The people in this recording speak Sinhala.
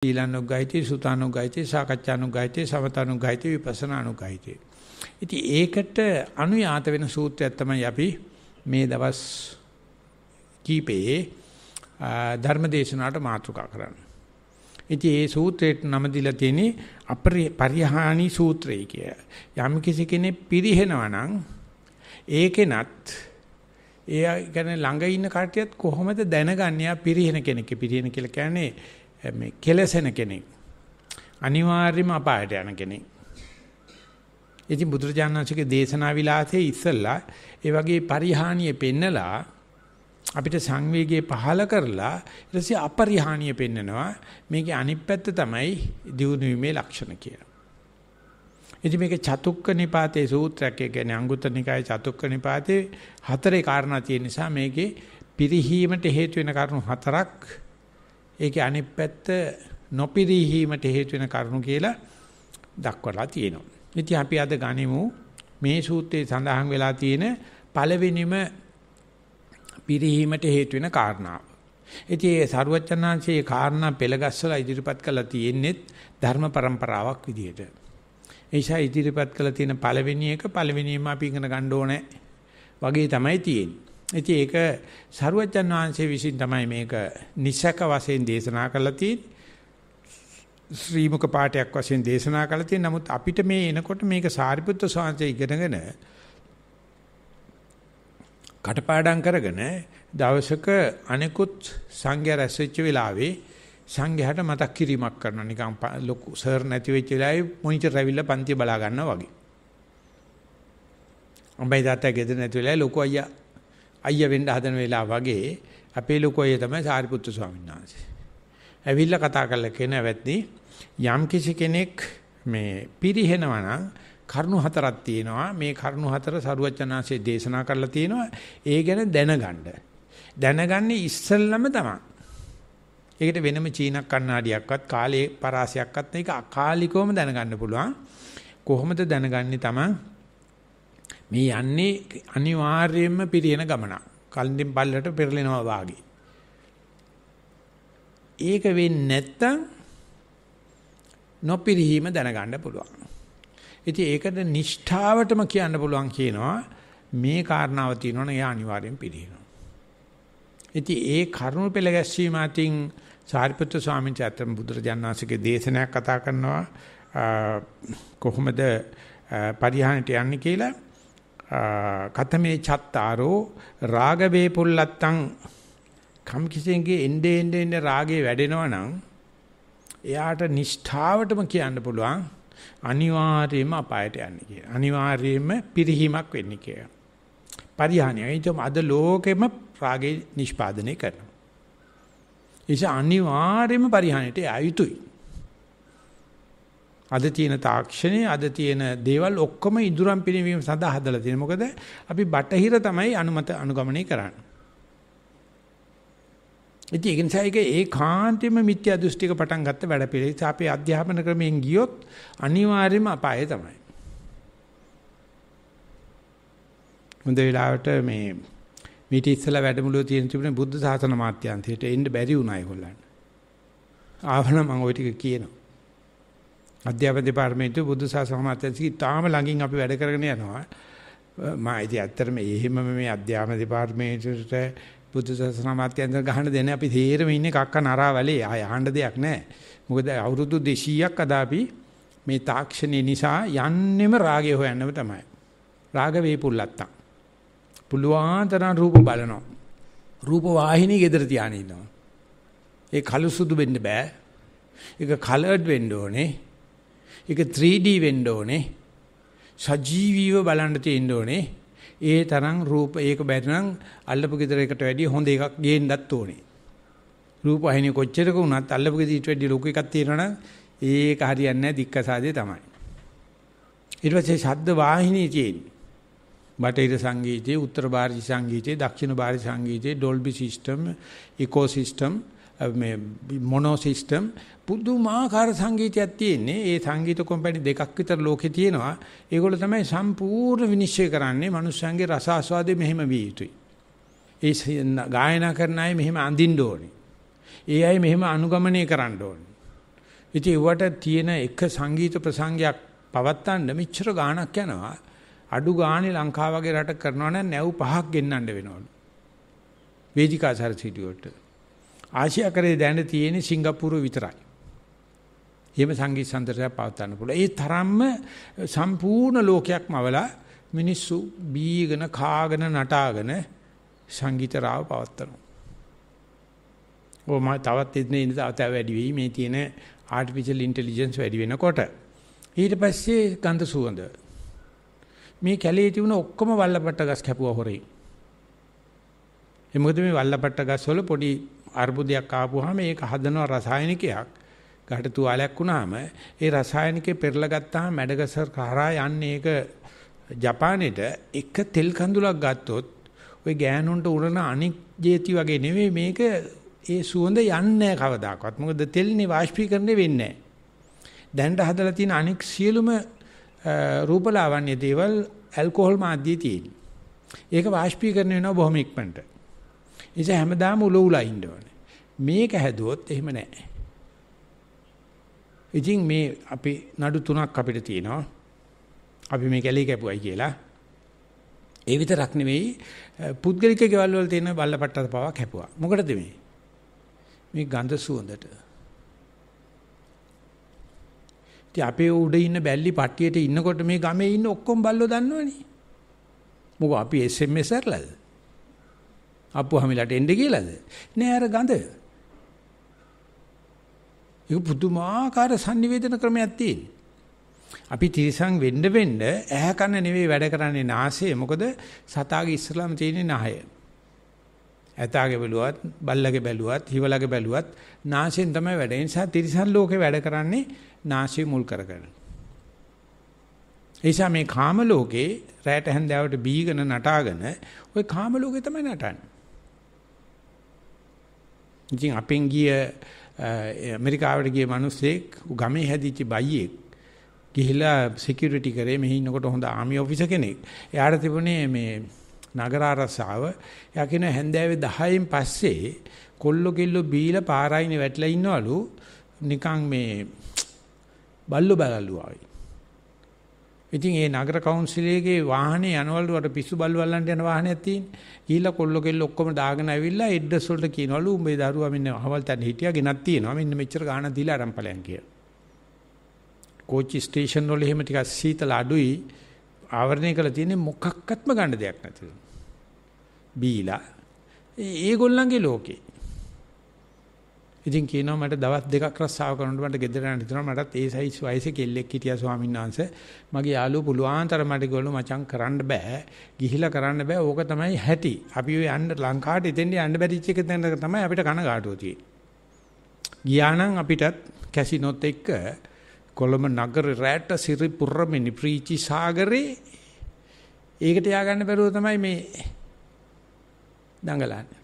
ඊලනුග්ගයිති සුතානුග්ගයිති සාකච්ඡානුග්ගයිති සමතනුග්ගයිති විපස්සනානුග්ගයිති ඉතින් ඒකට අනුයාත වෙන සූත්‍රයක් තමයි අපි මේ දවස් කීපයේ ධර්මදේශනාවට මාතෘකා කරන්නේ ඉතින් ඒ සූත්‍රයට නම දීලා තියෙන්නේ අපරිහානි සූත්‍රය කිය. යම් කිසි කෙනෙක් පිරිහෙනවා නම් ඒකෙනත් ඒ කියන්නේ ළඟ ඉන්න කට්ටියත් කොහොමද දැනගන්නේ ආ පිරිහෙන කෙනෙක් පිරිහෙන කියලා කියන්නේ මේ කෙලසෙන කෙනෙක්. අනිවාර්යම අපායට යන කෙනෙක්. ඉතින් බුදුරජාණන්සේගේ දේශනා විලාසයේ ඉස්සල්ලා ඒ වගේ පරිහානිය පෙන්නලා අපිට සංවේගය පහල කරලා ඊට පස්සේ අපරිහානිය පෙන්නනවා මේකේ අනිත් පැත්ත තමයි දියුණු වීමේ ලක්ෂණ කියලා. ඉතින් මේක චතුක්ක නිපාතේ සූත්‍රයක් ඒ කියන්නේ අංගුත්තර නිකායේ චතුක්ක නිපාතේ හතරේ කාරණා තියෙන නිසා මේකේ පිරිහීමට හේතු වෙන කරුණු හතරක් ඒකේ අනිත් පැත්ත නොපිරිහීමට හේතු වෙන කරුණු කියලා දක්වලා තියෙනවා. ඉතින් අපි අද ගනිමු මේ සූත්‍රයේ සඳහන් වෙලා තියෙන පළවෙනිම පිරිහීමට හේතු වෙන කාරණාව. ඉතින් ඒ සරුවචනාංශයේ කාරණා පෙළගස්සලා ඉදිරිපත් කළා තියෙන්නේ ධර්ම પરම්පරාවක් විදිහට. ඒෂා ඉදිරිපත් කළ තියෙන පළවෙනි එක පළවෙනියම අපි ඉගෙන ගන්න ඕනේ වගේ තමයි තියෙන්නේ. ඉතින් ඒක සරුවජන් වහන්සේ විසින් තමයි මේක නිසක වශයෙන් දේශනා කළා තියෙන්නේ. ශ්‍රීමුක පාඨයක් වශයෙන් දේශනා කළා තියෙන්නේ. නමුත් අපිට මේ එනකොට මේක සාරිපුත්‍ර ස්වාමීන් ඉගෙනගෙන කටපාඩම් කරගෙන දවසක අනෙකුත් සංඝයා රැස්වෙච්ච වෙලාවේ සංඝයාට මතක් කිරීමක් කරනවා නිකන් ලොකු සර් නැති වෙච්ච වෙලාවේ මොනිටර් ඇවිල්ලා පන්ති බලා ගන්නවා වගේ. අම්බයි තාත්තා ගෙදර නැති වෙලාවේ ලොකු අයියා අයියා වෙන්න හදන වෙලාව වගේ අපේ ලොකෝය තමයි සාරිපුත්තු ස්වාමීන් වහන්සේ. ඇවිල්ලා කතා කරලා කියන වැද්දි යම් කිසි කෙනෙක් මේ පිරිහෙනවා නම් කරුණු හතරක් තියෙනවා මේ කරුණු හතර සරුවචනාංශයේ දේශනා කරලා තියෙනවා ඒ ගැන දැනගන්න. දැනගන්නේ ඉස්සල්ලාම තමයි. ඒකට වෙනම චීන කණ්ණාඩියක්වත් කාලේ පරාසයක්වත් මේක අකාලිකවම දැනගන්න පුළුවන්. කොහොමද දැනගන්නේ තමන් මේ යන්නේ අනිවාර්යයෙන්ම පිරියන ගමනක්. කල්දින් බල්ලට පෙරලෙනවා වාගේ. ඒක වෙන්නේ නැත්තම් නොපිරිහීම දැනගන්න පුළුවන්. ඉතින් ඒකට නිෂ්ඨාවටම කියන්න පුළුවන් කියනවා මේ කාරණාව තියෙනවනේ එයා අනිවාර්යෙන් පිළිහිනවා. ඉතින් ඒ කරුණු පෙළ ගැස්වීම අතින් සාරිපුත්‍ර ස්වාමීන් වහන්සේ බුදුරජාණන් වහන්සේගේ දේශනාවක් කතා කරනවා කොහොමද පරිහානිට යන්නේ කියලා කතමේ චත්තාරෝ රාග වේපුල්ලත්තං කම් කිසියන්ගේ එnde end end රාගේ වැඩෙනවා නම් එයාට නිෂ්ඨාවටම කියන්න පුළුවන් අනිවාර්යයෙන්ම අපායට යන්නේ කියලා. අනිවාර්යයෙන්ම පිරිහීමක් වෙන්නේ කියලා. පරිහානිය. ඒකම අද ලෝකෙම රාගේ නිෂ්පාදනය කරනවා. ඒස අනිවාර්යයෙන්ම පරිහානියට ආයුතුයි. අද තියෙන තාක්ෂණය අද තියෙන දේවල් ඔක්කොම ඉදුරම් පිනවීම සඳහා හදලා තියෙන. මොකද අපි බටහිර තමයි අනුමත අනුගමනය කරන්නේ. ඉතින් ඒ නිසා ඒක ඒකාන්තයෙන්ම මිත්‍යා දෘෂ්ටික පටන් ගත්ත වැඩ පිළිවිස අපේ අධ්‍යාපන ක්‍රමයෙන් ගියොත් අනිවාර්යයෙන්ම අපායේ තමයි. හොඳ වෙලාවට මේ මීට ඉස්සලා වැඩමුළුවේ තියෙන තිබුණේ බුද්ධ සාසන මාත්‍යන්තයට එන්න බැරි වුණා ඒගොල්ලන්ට. ආවනම් මම ওই ටික කියනවා. අධ්‍යාපන දෙපාර්තමේන්තුව බුද්ධ ශාසන මාත්‍යන්සිකී තාම ළඟින් අපි වැඩ කරගෙන යනවා. මම ඉතින් ඇත්තටම එහෙම මේ අධ්‍යාපන දෙපාර්තමේන්තුවට බුද්ධ ශාසන මාත්‍යන්තර ගහන්න දෙන්නේ අපි තීරම ඉන්නේ කක්ක නරාවලේ. ආය අහන්න දෙයක් නැහැ. මොකද අවුරුදු 200ක් අද අපි මේ තාක්ෂණය නිසා යන්නෙම රාගය හොයන්නම තමයි. රාග වේපුල්ලත්තම්. පුළුවාතරන් රූප බලනවා. රූප වාහිනී gedera තියාගෙන ඉන්නවා. ඒ කළු සුදු වෙන්න බෑ. ඒක කලර්ඩ් වෙන්න ඕනේ. ඒක 3D වෙන්න ඕනේ. සජීවීව බලන්න තියෙන්න ඕනේ. ඒ තරම් රූප ඒක බැරි නම් අල්ලපු ගෙදරකට වැඩිය හොඳ එකක් ගේන්නත් ඕනේ. රූප අහිනේ කොච්චරක වුණත් අල්ලපු ගෙදරට වැඩිය ලොකු එකක් තියෙනවනම් ඒක හරියන්නේ නැහැ දික්කසාදේ තමයි. ඊට පස්සේ ශබ්ද වාහිනිය තියෙන්නේ. බටහිර සංගීතයේ, උත්තර ಭಾರತೀಯ සංගීතයේ, දක්ෂිණ ಭಾರತೀය සංගීතයේ, ඩොල්බි සිස්ටම්, ඉකෝ සිස්ටම් මේ මොනෝ සිස්ටම් පුදුමාකාර සංගීතයක් තියෙන්නේ. ඒ සංගීත කම්පැනි දෙකක් විතර ලෝකේ තියෙනවා. ඒගොල්ලෝ තමයි සම්පූර්ණ විනිශ්චය කරන්නේ මනුස්සයන්ගේ රස ආස්වාදය මෙහෙම විය යුතුයි. ඒ ගායනා කරන අය මෙහෙම අඳින්න ඕනේ. ඒ අය මෙහෙම අනුගමනය කරන්න ඕනේ. ඉතින් ඒවට තියෙන එක සංගීත ප්‍රසංගයක් පවත්තන්න මෙච්චර ගාණක් යනවා. අඩු ගානේ ලංකාව වගේ රටක් කරනවා නම් නැව් පහක් ගෙන්නන්න වෙනවලු. වේදිකා සරසිටියොට ආසියා කරේ දැන තියෙන්නේ සිංගප්පූරුව විතරයි. එහෙම සංගීත සම්දර්ශනයක් පවත්වන්න පුළුවන්. ඒ තරම්ම සම්පූර්ණ ලෝකයක්ම අවලා මිනිස්සු බීගෙන කාගෙන නටාගෙන සංගීත රාව පවත්වනවා. ඕම තවත් ඉන්නේ ඉඳලා තව වැඩි වෙයි මේ තියෙන ආටිෆිෂල් ඉන්ටෙලිජන්ස් වැඩි වෙනකොට. ඊට පස්සේ ගන්ධ සුවඳ. මේ කැලේ තිබුණ ඔක්කොම වල්ලපට්ට ගස් කැපුවා හොරේ. ඒ මොකද මේ වල්ලපට්ට ගස් වල පොඩි අර්බුදයක් ආපුවාම ඒක හදනවා රසායනිකයක්. ගහට තුවාලයක් වුණාම ඒ රසායනිකේ පෙරලා ගත්තාම මැඩගස්කර් කරා යන්නේ ඒක ජපානයේට එක තෙල් කඳුලක් ගත්තොත් ওই ගෑනුන්ට උරන අනික් ජේති වගේ නෙවෙයි මේක ඒ සුවඳ යන්නේ කවදාකවත්. මොකද තෙල්නේ වාෂ්පීකරණය වෙන්නේ දැනට හදලා තියෙන අනික් සියලුම රූපලාවන්‍ය දේවල් ඇල්කොහොල් මාධ්‍යයේ තියෙන. ඒක වාෂ්පීකරණය වෙනවා බොහොම ඉක්මනට. නිසා හැමදාම උල උලා ඉන්න ඕනේ. මේක හැදුවොත් එහෙම නැහැ. ඉතින් මේ අපි නඩු තුනක් අපිට තියෙනවා. අපි මේ කැලේ කැපුවයි කියලා. ඒ විතරක් නෙවෙයි පුද්ගලික ගෙවල් වල තියෙන බල්ලපට්ටත පවා කැපුවා. මොකටද මේ? මේ ගඳ සුවඳට. ඉතින් අපේ උඩ ඉන්න බැල්ලි පට්ටියට ඉන්නකොට මේ ගමේ ඉන්න ඔක්කොම බල්ලෝ දන්නවනේ. මොකෝ අපි SMS ඇරලාද? අප්පුහමිලට එන්න කියලාද? නෑ අර ගඳ. ඒක පුදුමාකාර sannivedana ක්‍රමයක් තියෙන. අපි තිරසං වෙන්න වෙන්න ඇහැ කන නෙවෙයි වැඩ කරන්නේ නාසය. මොකද සතාගේ ඉස්සලාම තියෙන්නේ නහය. ඇතාගේ බැලුවත්, බල්ලගේ බැලුවත්, හිවලගේ බැලුවත් නාසයෙන් තමයි වැඩ. ඒ නිසා තිරසං ලෝකේ වැඩ කරන්නේ නාසය මුල් කරගෙන. එයිසා මේ කාම ලෝකේ රැට හැන්දාවට බීගෙන නටාගෙන ওই කාම ලෝකේ තමයි නටන්නේ. ඉතින් අපෙන් ගිය ඇමරිකාවට ගිය මිනිස්සෙක් ගමේ හැදිච්ච බයියෙක් ගිහිලා සිකියුරිටි කරේ මෙහි ඉන්නකොට හොඳ ආමි ඔෆිසර් කෙනෙක්. එයාට තිබුණේ මේ නගර ආරසාව. එයා කියන හැන්දෑවේ 10න් පස්සේ කොල්ලෝ කෙල්ලෝ බීලා පාරායිනේ වැටලා ඉන්නවලු නිකන් මේ බල්ලෝ බලලු ආවේ. ඉතින් ඒ නගර කවුන්සිලයේගේ වාහනේ යනවලුවට පිස්සු බල්වල්ලන්ට යන වාහනයක් තියෙන්නේ. ගිහිල්ලා කොල්ලෝ කෙල්ල ඔක්කොම දාගෙන ඇවිල්ලා එඩ්ඩස් වලට කියනවලු උඹේ දරුවා මෙන්න අහවල් තැන හිටියා ගෙනත් තියෙනවා. මෙන්න මෙච්චර ගාණක් දීලා අරන් ඵලයන් කියලා. කෝච්චි ස්ටේෂන් වල එහෙම ටිකක් සීතල අඩුයි. ආවරණය කරලා තියෙන්නේ මොකක්වත්ම ගන්න දෙයක් නැතිලු. බීලා ඒගොල්ලන්ගේ ලෝකේ ඉතින් කියනවා මට දවස් දෙකක් රස්සාව කරනකොට මට ගෙදර යන්න හිතෙනවා මටත් ඒ සයිස් වයසේ කෙල්ලෙක් හිටියා ස්වාමීන් වහන්සේ මගේ යාළුවෝ පුළුවන් තරම් මට ගොළු මචං කරන්න බෑ ගිහිලා කරන්න බෑ ඕක තමයි හැටි අපි ඔය යන්න ලංකාවට ඉතින් යන්න බැරිච්ච එක තමයි අපිට කනගාටුව තියෙන්නේ ගියා නම් අපිටත් කැසිනොත් එක්ක කොළඹ නගර රැට සිරි පුරමිනි ප්‍රීචි සාගරේ ඒකට යාගන්න බැරුව තමයි මේ දඟලන්නේ